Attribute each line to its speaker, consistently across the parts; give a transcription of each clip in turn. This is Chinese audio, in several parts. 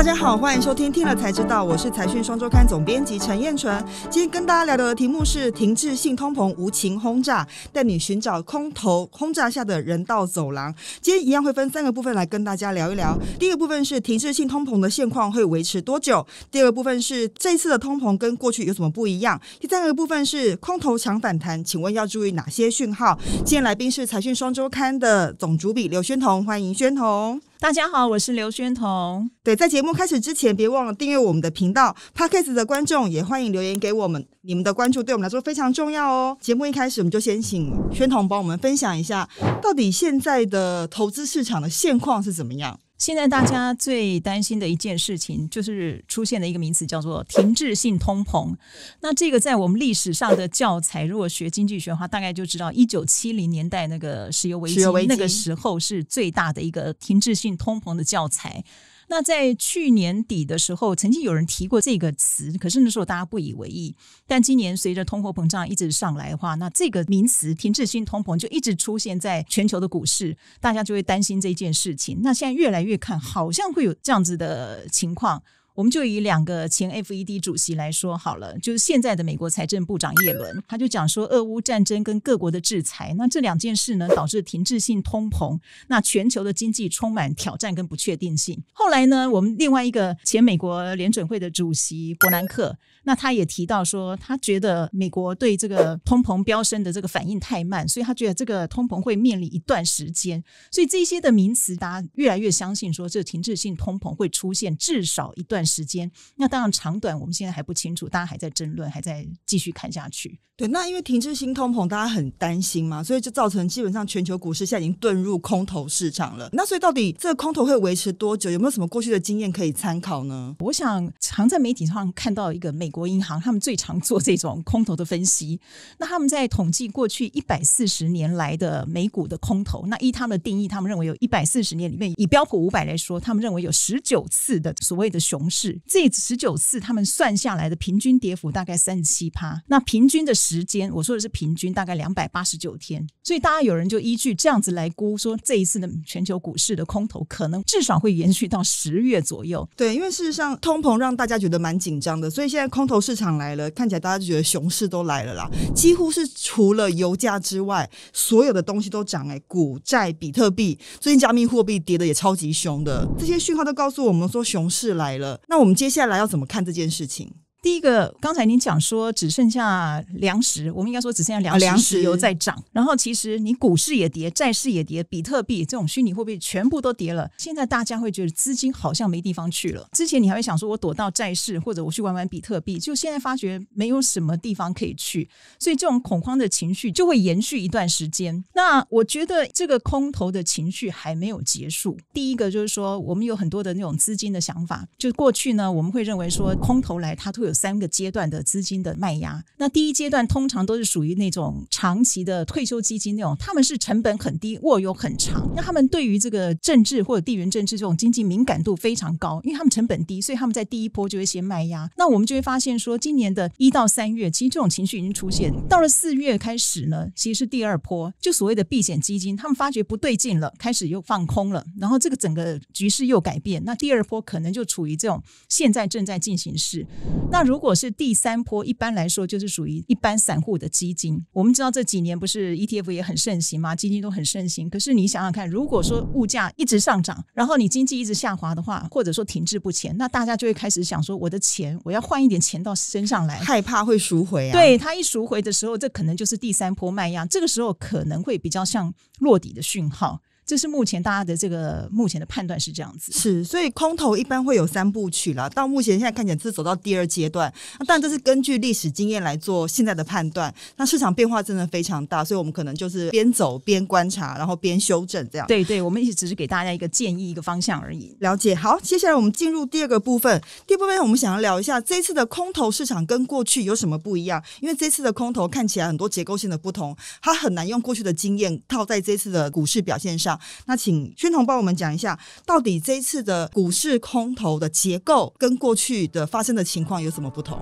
Speaker 1: 大家好，欢迎收听《听了才知道》，我是财讯双周刊总编辑陈彦纯。今天跟大家聊的题目是“停滞性通膨无情轰炸”，带你寻找空头轰炸下的人道走廊。今天一样会分三个部分来跟大家聊一聊。第一个部分是停滞性通膨的现况会维持多久？第二个部分是这次的通膨跟过去有什么不一样？第三个部分是空头强反弹，请问要注意哪些讯号？今天来宾是财讯双周刊的总主笔刘宣彤，欢迎宣彤。大家好，我是刘宣彤。对，在节目开始之前，别忘了订阅我们的频道。p a d k e s 的观众也欢迎留言给我们，你们的关注对我们来说非常重要哦。节目一开始，我们就先请宣彤帮我们分享一下，到底现在的投资市场的现况是怎么样。现在大家最
Speaker 2: 担心的一件事情，就是出现的一个名词叫做停滞性通膨。那这个在我们历史上的教材，如果学经济学的话，大概就知道一九七零年代那个石油危机那个时候是最大的一个停滞性通膨的教材。那在去年底的时候，曾经有人提过这个词，可是那时候大家不以为意。但今年随着通货膨胀一直上来的话，那这个名词“停滞性通膨”就一直出现在全球的股市，大家就会担心这件事情。那现在越来越看，好像会有这样子的情况。我们就以两个前 FED 主席来说好了，就是现在的美国财政部长耶伦，他就讲说，俄乌战争跟各国的制裁，那这两件事呢，导致停滞性通膨，那全球的经济充满挑战跟不确定性。后来呢，我们另外一个前美国联准会的主席伯南克，那他也提到说，他觉得美国对这个通膨飙升的这个反应太慢，所以他觉得这个通膨会面临一段时间。所以这些的名词，大家越来越相信说，这停滞性通膨会出现至少一段。时间，那当然长短我们现在还不清楚，大家还在争论，还在
Speaker 1: 继续看下去。对，那因为停滞性通膨，大家很担心嘛，所以就造成基本上全球股市现在已经遁入空头市场了。那所以到底这个空头会维持多久？有没有什么过去的经验可以参考呢？我想常在媒体上看到一个美国银行，他们最常做
Speaker 2: 这种空头的分析。那他们在统计过去一百四十年来的美股的空头，那依他们的定义，他们认为有一百四十年里面，以标普五百来说，他们认为有十九次的所谓的熊。是这十九次，他们算下来的平均跌幅大概三十七趴。那平均的时间，我说的是平均大概两百八十九天。所以，大家有人就依据
Speaker 1: 这样子来估，说这一次的全球股市的空头可能至少会延续到十月左右。对，因为事实上通膨让大家觉得蛮紧张的，所以现在空头市场来了，看起来大家就觉得熊市都来了啦。几乎是除了油价之外，所有的东西都涨。哎，股债、比特币，最近加密货币跌的也超级凶的，这些讯号都告诉我们说熊市来了。那我们接下来要怎么看这件事情？第一个，刚才您讲说只
Speaker 2: 剩下粮食，我们应该说只剩下粮食、食油在涨。然后其实你股市也跌，债市也跌，比特币这种虚拟货币全部都跌了？现在大家会觉得资金好像没地方去了。之前你还会想说我躲到债市，或者我去玩玩比特币，就现在发觉没有什么地方可以去，所以这种恐慌的情绪就会延续一段时间。那我觉得这个空头的情绪还没有结束。第一个就是说，我们有很多的那种资金的想法，就过去呢，我们会认为说空头来，它会有。有三个阶段的资金的卖压。那第一阶段通常都是属于那种长期的退休基金那种，他们是成本很低，握有很长。那他们对于这个政治或者地缘政治这种经济敏感度非常高，因为他们成本低，所以他们在第一波就会先卖压。那我们就会发现说，今年的一到三月，其实这种情绪已经出现。到了四月开始呢，其实是第二波，就所谓的避险基金，他们发觉不对劲了，开始又放空了。然后这个整个局势又改变，那第二波可能就处于这种现在正在进行式。那那如果是第三波，一般来说就是属于一般散户的基金。我们知道这几年不是 ETF 也很盛行吗？基金都很盛行。可是你想想看，如果说物价一直上涨，然后你经济一直下滑的话，或者说停滞不前，那大家就会开始想说，我的钱我要换一点钱到身上来，害怕会赎回啊。对他一赎回的时候，这可能就是第三波卖压，这个时候可能会比较像落
Speaker 1: 底的讯号。这是目前大家的这个目前的判断是这样子，是所以空头一般会有三部曲了。到目前现在看起来，是走到第二阶段。但这是根据历史经验来做现在的判断。那市场变化真的非常大，所以我们可能就是边走边观察，然后边修正这样。对对，我们一直只是给大家一个建议，一个方向而已。了解。好，接下来我们进入第二个部分。第二部分我们想要聊一下这次的空头市场跟过去有什么不一样？因为这次的空头看起来很多结构性的不同，它很难用过去的经验套在这次的股市表现上。那请宣彤帮我们讲一下，到底这一次的股市空头的结构跟过去的发生的情况有什么不同？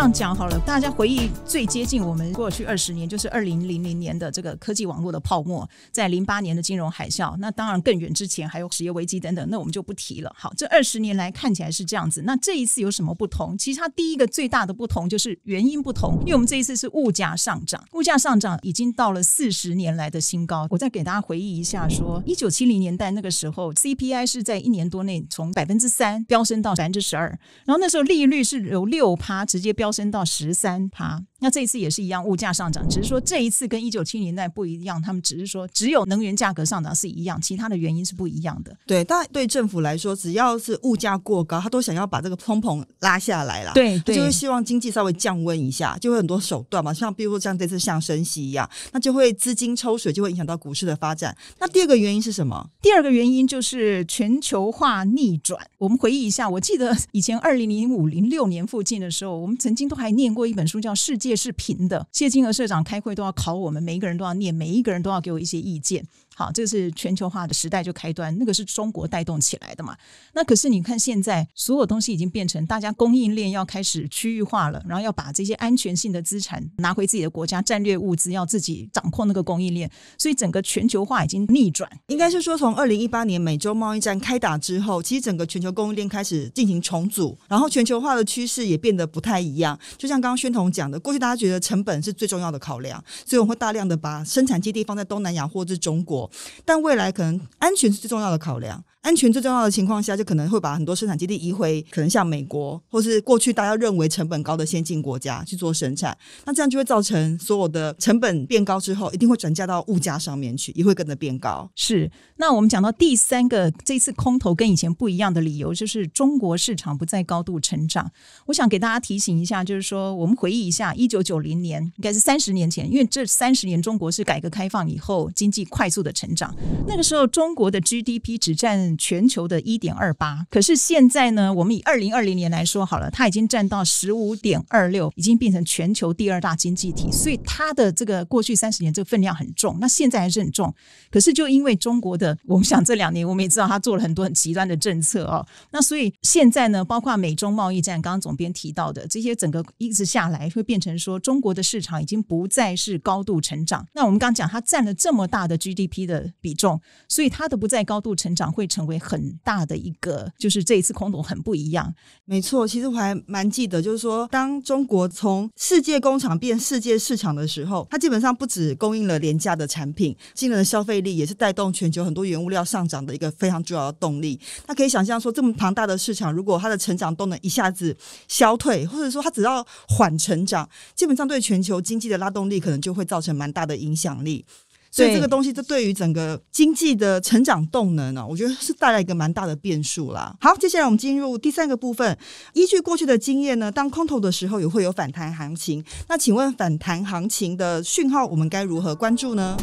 Speaker 2: 这样讲好了，大家回忆最接近我们过去二十年，就是二零零零年的这个科技网络的泡沫，在零八年的金融海啸，那当然更远之前还有石油危机等等，那我们就不提了。好，这二十年来看起来是这样子，那这一次有什么不同？其实它第一个最大的不同就是原因不同，因为我们这一次是物价上涨，物价上涨已经到了四十年来的新高。我再给大家回忆一下，说一九七零年代那个时候 CPI 是在一年多内从百分之三飙升到百分之十二，然后那时候利率是由六趴直接飙。升到十三趴。那这一次也是一样，物价上涨，只是说这一次跟一九七年代不一样，他们只是说只有能源价格上涨是一样，其他的原因是不一样
Speaker 1: 的。对，但对政府来说，只要是物价过高，他都想要把这个通膨拉下来了。对，对就是希望经济稍微降温一下，就会很多手段嘛，像比如说像这次像升息一样，那就会资金抽水，就会影响到股市的发展。那第二个原因是什么？第二个原因
Speaker 2: 就是全球化逆转。我们回忆一下，我记得以前二零零五、零六年附近的时候，我们曾经都还念过一本书，叫《世界》。也是平的。谢金和社长开会都要考我们，每一个人都要念，每一个人都要给我一些意见。好，这个是全球化的时代就开端，那个是中国带动起来的嘛？那可是你看现在，所有东西已经变成大家供应链要开始区域化了，然后要把这些安全性的资产拿回自己的国家战略物资，要
Speaker 1: 自己掌控那个供应链。所以整个全球化已经逆转，应该是说从二零一八年美洲贸易战开打之后，其实整个全球供应链开始进行重组，然后全球化的趋势也变得不太一样。就像刚刚宣统讲的，过去大家觉得成本是最重要的考量，所以我们会大量的把生产基地放在东南亚或者中国。但未来可能安全是最重要的考量，安全最重要的情况下，就可能会把很多生产基地移回可能像美国，或是过去大家认为成本高的先进国家去做生产。那这样就会造成所有的成本变高之后，一定会转嫁到物价上面去，也会跟着变高。是。那我们讲到第三
Speaker 2: 个，这次空头跟以前不一样的理由，就是中国市场不再高度成长。我想给大家提醒一下，就是说我们回忆一下一九九零年，应该是三十年前，因为这三十年中国是改革开放以后经济快速的。成长，那个时候中国的 GDP 只占全球的一点二八，可是现在呢，我们以二零二零年来说好了，它已经占到十五点二六，已经变成全球第二大经济体，所以它的这个过去三十年这个分量很重，那现在还是很重。可是就因为中国的，我们想这两年我们也知道，他做了很多很极端的政策哦，那所以现在呢，包括美中贸易战，刚刚总编提到的这些，整个一直下来会变成说中国的市场已经不再是高度成长。那我们刚刚讲，它占了这么大的 GDP。的比重，所以它的不再高度成长
Speaker 1: 会成为很大的一个，就是这一次空洞很不一样。没错，其实我还蛮记得，就是说，当中国从世界工厂变世界市场的时候，它基本上不止供应了廉价的产品，进的消费力也是带动全球很多原物料上涨的一个非常重要的动力。那可以想象说，这么庞大的市场，如果它的成长动能一下子消退，或者说它只要缓成长，基本上对全球经济的拉动力可能就会造成蛮大的影响力。所以这个东西，这对于整个经济的成长动能啊，我觉得是带来一个蛮大的变数啦。好，接下来我们进入第三个部分。依据过去的经验呢，当空头的时候也会有反弹行情。那请问反弹行情的讯号，我们该如何关注呢？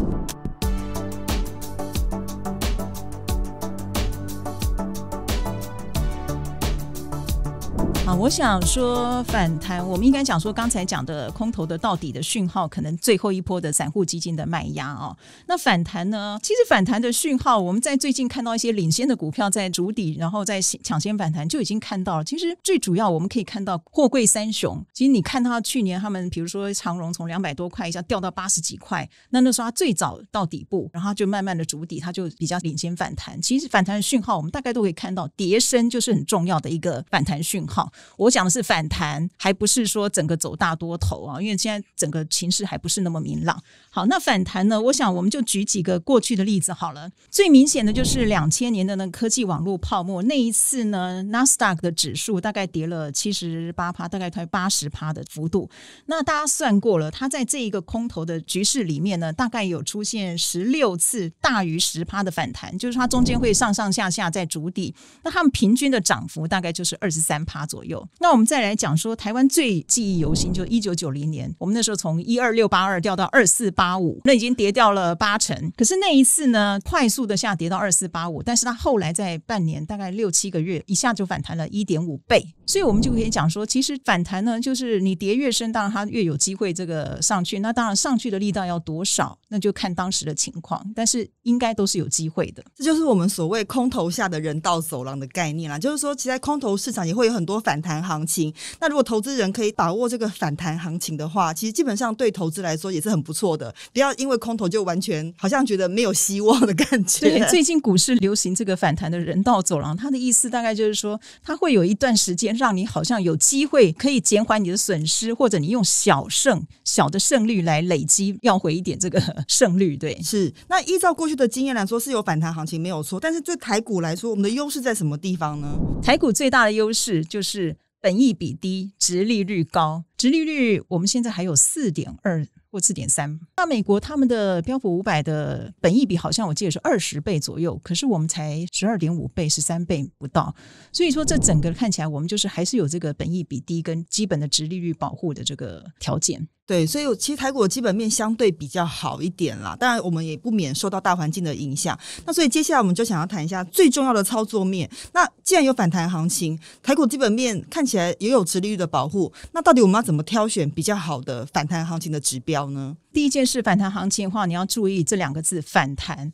Speaker 1: 我想
Speaker 2: 说反弹，我们应该讲说刚才讲的空头的到底的讯号，可能最后一波的散户基金的卖压啊。那反弹呢？其实反弹的讯号，我们在最近看到一些领先的股票在主底，然后在抢先反弹就已经看到了。其实最主要我们可以看到货柜三雄，其实你看到去年他们，比如说长荣从两百多块一下掉到八十几块，那那时候它最早到底部，然后就慢慢的主底，它就比较领先反弹。其实反弹的讯号，我们大概都可以看到，叠升就是很重要的一个反弹讯号。我讲的是反弹，还不是说整个走大多头啊，因为现在整个情势还不是那么明朗。好，那反弹呢？我想我们就举几个过去的例子好了。最明显的就是两千年的那个科技网络泡沫那一次呢，纳斯达克的指数大概跌了七十八趴，大概快八十趴的幅度。那大家算过了，它在这一个空头的局势里面呢，大概有出现十六次大于十趴的反弹，就是它中间会上上下下在筑底。那它们平均的涨幅大概就是二十三趴左右。那我们再来讲说台湾最记忆犹新，就一九九零年，我们那时候从一二六八二掉到二四八五，那已经跌掉了八成。可是那一次呢，快速的下跌到二四八五，但是它后来在半年大概六七个月，一下就反弹了一点五倍。所以我们就可以讲说，其实反弹呢，就是你跌越深，当然它越有机会这个上去。那当然上去的力道要
Speaker 1: 多少？那就看当时的情况，但是应该都是有机会的。这就是我们所谓空头下的人道走廊的概念啦，就是说，其实空头市场也会有很多反弹行情。那如果投资人可以把握这个反弹行情的话，其实基本上对投资来说也是很不错的。不要因为空头就完全好像觉得没有希望的感觉。最近
Speaker 2: 股市流行这个反弹的人道走廊，它的意思大概就是说，它会有一段时间让你好像有机会可以减缓你的损失，或者你用小胜小的胜率来累积要回一
Speaker 1: 点这个。胜率对是，那依照过去的经验来说是有反弹行情没有错，但是对台股来说，我们的优势在什么地方呢？台股最大的优势就是本益比低，
Speaker 2: 殖利率高。直利率我们现在还有四点二或四点三，那美国他们的标普五百的本益比好像我记得是二十倍左右，可是我们才十二点五倍，十三倍不到。所以说这整个看起来，我们就是还是有这个本益比低
Speaker 1: 跟基本的直利率保护的这个条件。对，所以其实台股基本面相对比较好一点啦，当然我们也不免受到大环境的影响。那所以接下来我们就想要谈一下最重要的操作面。那既然有反弹行情，台股基本面看起来也有直利率的保护，那到底我们要？怎么挑选比较好的反弹行情的指标呢？第一件事，反
Speaker 2: 弹行情的话，你要注意这两个字“反弹”。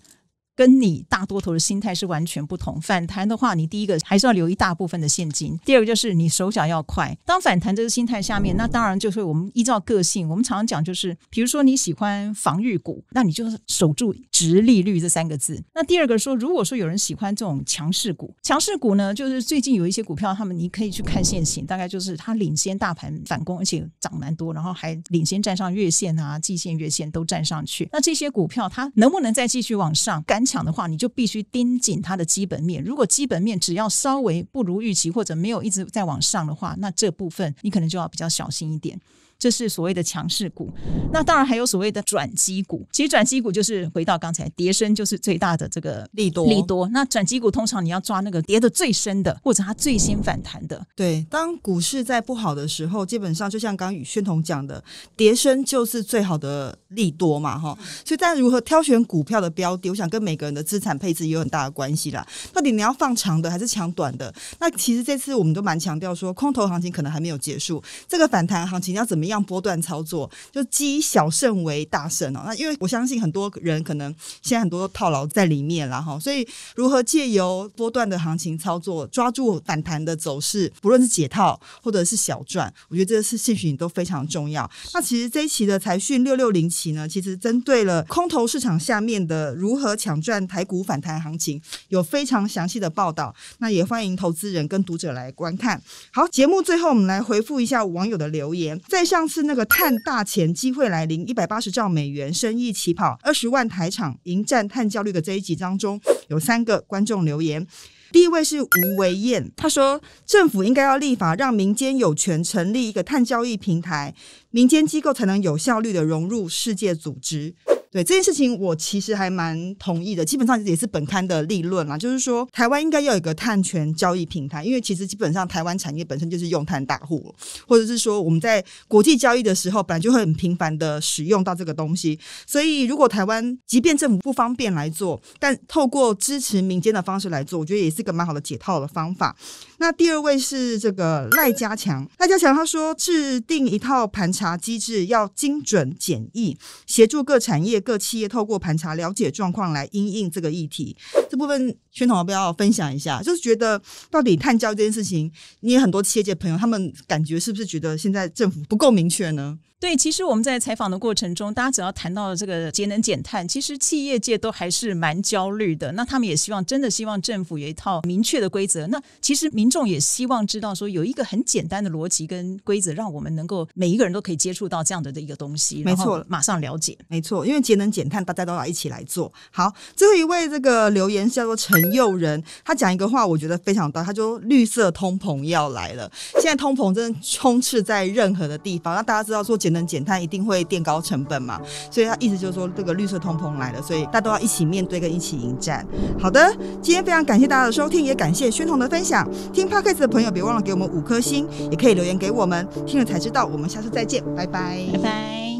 Speaker 2: 跟你大多头的心态是完全不同。反弹的话，你第一个还是要留一大部分的现金；，第二个就是你手脚要快。当反弹这个心态下面，那当然就是我们依照个性，我们常常讲就是，比如说你喜欢防御股，那你就守住“直利率”这三个字。那第二个说，如果说有人喜欢这种强势股，强势股呢，就是最近有一些股票，他们你可以去看现行，大概就是它领先大盘反攻，而且涨蛮多，然后还领先站上月线啊、季线、月线都站上去。那这些股票它能不能再继续往上？敢抢的话，你就必须盯紧它的基本面。如果基本面只要稍微不如预期，或者没有一直在往上的话，那这部分你可能就要比较小心一点。这是所谓的强势股，那当然还有所谓的转机股。其实转机股就是回到刚才，跌升就是最大的这个利多。利多。那转机股通常你要抓那个跌的最深的，或者它最新反弹的。
Speaker 1: 对，当股市在不好的时候，基本上就像刚宇宣统讲的，跌升就是最好的利多嘛，哈。所以，家如何挑选股票的标的，我想跟每个人的资产配置有很大的关系啦。到底你要放长的还是抢短的？那其实这次我们都蛮强调说，空头行情可能还没有结束，这个反弹行情要怎么样？样波段操作就积小胜为大胜哦。那因为我相信很多人可能现在很多套牢在里面了哈，所以如何借由波段的行情操作，抓住反弹的走势，不论是解套或者是小赚，我觉得这是兴趣都非常重要。那其实这一期的财讯六六零期呢，其实针对了空头市场下面的如何抢赚台股反弹行情，有非常详细的报道。那也欢迎投资人跟读者来观看。好，节目最后我们来回复一下网友的留言，在。上次那个碳大钱机会来临，一百八十兆美元生意起跑，二十万台厂迎战碳交易的这一集当中，有三个观众留言。第一位是吴维燕，他说政府应该要立法，让民间有权成立一个碳交易平台，民间机构才能有效率的融入世界组织。对这件事情，我其实还蛮同意的，基本上也是本刊的立论啦，就是说台湾应该要有一个碳权交易平台，因为其实基本上台湾产业本身就是用碳大户，或者是说我们在国际交易的时候，本来就会很频繁的使用到这个东西，所以如果台湾即便政府不方便来做，但透过支持民间的方式来做，我觉得也是一个蛮好的解套的方法。那第二位是这个赖家强，赖家强他说制定一套盘查机制要精准简易，协助各产业。各企业透过盘查了解状况来因应这个议题，这部分圈筒要不要分享一下？就是觉得到底碳交这件事情，你很多企业界朋友他们感觉是不是觉得现在政府不够明确呢？
Speaker 2: 对，其实我们在采访的过程中，大家只要谈到了这个节能减碳，其实企业界都还是蛮焦虑的。那他们也希望，真的希望政府有一套明确的规则。那其实民众也希望知道，说有一个很简单的逻辑跟
Speaker 1: 规则，让我们能够每一个人都可以接触到这样的一个东西。没错，马上了解。没错，因为节能减碳，大家都要一起来做好。最后一位这个留言叫做陈佑仁，他讲一个话，我觉得非常大，他就绿色通膨要来了，现在通膨真的充斥在任何的地方。那大家知道说减能减碳一定会垫高成本嘛，所以他意思就是说这个绿色通膨来了，所以大家都要一起面对跟一起迎战。好的，今天非常感谢大家的收听，也感谢宣彤的分享。听 Parkes 的朋友别忘了给我们五颗星，也可以留言给我们。听了才知道，我们下次再见，拜拜，拜拜。